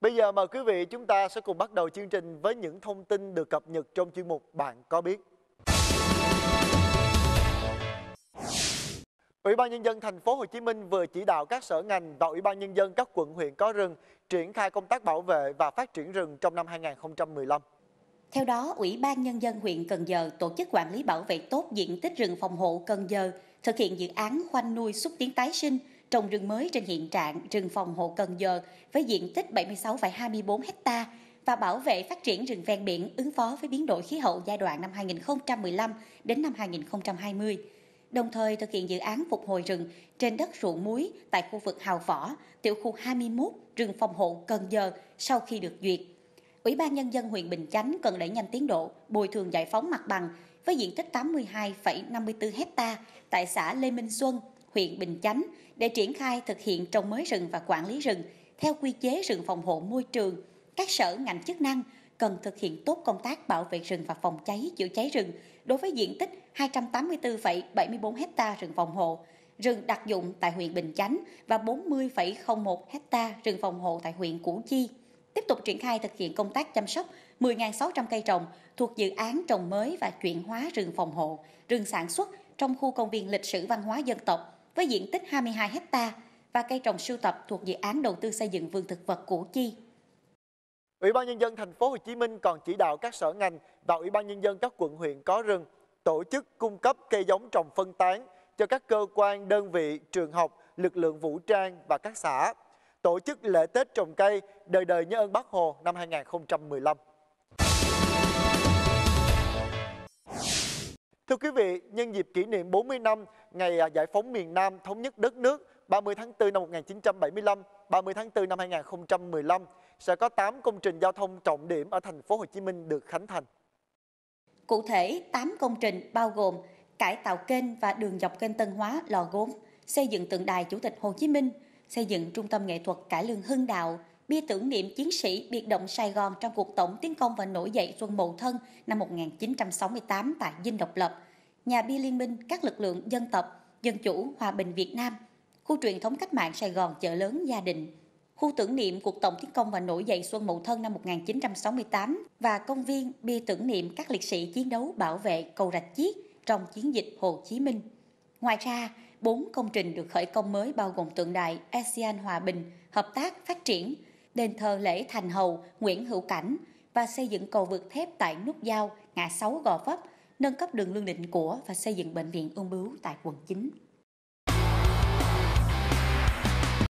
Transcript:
Bây giờ mời quý vị chúng ta sẽ cùng bắt đầu chương trình với những thông tin được cập nhật trong chuyên mục Bạn có biết. Ủy ban nhân dân thành phố Hồ Chí Minh vừa chỉ đạo các sở ngành và Ủy ban nhân dân các quận huyện có rừng triển khai công tác bảo vệ và phát triển rừng trong năm 2015. Theo đó, Ủy ban nhân dân huyện Cần Giờ tổ chức quản lý bảo vệ tốt diện tích rừng phòng hộ Cần Giờ, thực hiện dự án khoanh nuôi xúc tiến tái sinh, trồng rừng mới trên hiện trạng rừng phòng hộ Cần Giờ với diện tích 76,24 ha và bảo vệ phát triển rừng ven biển ứng phó với biến đổi khí hậu giai đoạn năm 2015 đến năm 2020 đồng thời thực hiện dự án phục hồi rừng trên đất ruộng muối tại khu vực Hào Võ, tiểu khu 21, rừng phòng hộ Cần Giờ sau khi được duyệt. Ủy ban Nhân dân huyện Bình Chánh cần đẩy nhanh tiến độ bồi thường giải phóng mặt bằng với diện tích 82,54 hecta tại xã Lê Minh Xuân, huyện Bình Chánh để triển khai thực hiện trồng mới rừng và quản lý rừng theo quy chế rừng phòng hộ môi trường, các sở ngành chức năng cần thực hiện tốt công tác bảo vệ rừng và phòng cháy chữa cháy rừng đối với diện tích 284,74 ha rừng phòng hộ, rừng đặc dụng tại huyện Bình Chánh và 40,01 ha rừng phòng hộ tại huyện Củ Chi. Tiếp tục triển khai thực hiện công tác chăm sóc 10.600 cây trồng thuộc dự án trồng mới và chuyển hóa rừng phòng hộ, rừng sản xuất trong khu công viên lịch sử văn hóa dân tộc với diện tích 22 hecta và cây trồng sưu tập thuộc dự án đầu tư xây dựng vườn thực vật Củ Chi. Ủy ban nhân dân thành phố Hồ Chí Minh còn chỉ đạo các sở ngành và ủy ban nhân dân các quận huyện có rừng tổ chức cung cấp cây giống trồng phân tán cho các cơ quan, đơn vị, trường học, lực lượng vũ trang và các xã tổ chức lễ Tết trồng cây đời đời nhớ ơn Bác Hồ năm 2015. Thưa quý vị, nhân dịp kỷ niệm 40 năm ngày à, giải phóng miền Nam thống nhất đất nước 30 tháng 4 năm 1975, 30 tháng 4 năm 2015 sẽ có 8 công trình giao thông trọng điểm ở thành phố Hồ Chí Minh được khánh thành. Cụ thể, 8 công trình bao gồm cải tạo kênh và đường dọc kênh Tân Hóa Lò Gốm, xây dựng tượng đài Chủ tịch Hồ Chí Minh, xây dựng trung tâm nghệ thuật cải lương Hưng Đạo, bia tưởng niệm chiến sĩ biệt động Sài Gòn trong cuộc tổng tiến công và nổi dậy Xuân Mậu Thân năm 1968 tại Dinh Độc Lập, nhà bia liên minh các lực lượng dân tộc, dân chủ, hòa bình Việt Nam, khu truyền thống cách mạng Sài Gòn chợ lớn gia đình, khu tưởng niệm cuộc tổng tiến công và nổi dậy Xuân Mậu Thân năm 1968 và công viên bia tưởng niệm các liệt sĩ chiến đấu bảo vệ cầu Rạch Chiếc trong chiến dịch Hồ Chí Minh. Ngoài ra, bốn công trình được khởi công mới bao gồm tượng đài ASEAN Hòa Bình, Hợp tác, Phát triển, đền thờ lễ Thành Hầu Nguyễn Hữu Cảnh và xây dựng cầu vượt thép tại nút giao ngã 6 Gò Vấp, nâng cấp đường Lương Định Của và xây dựng bệnh viện ung bướu tại quận 9.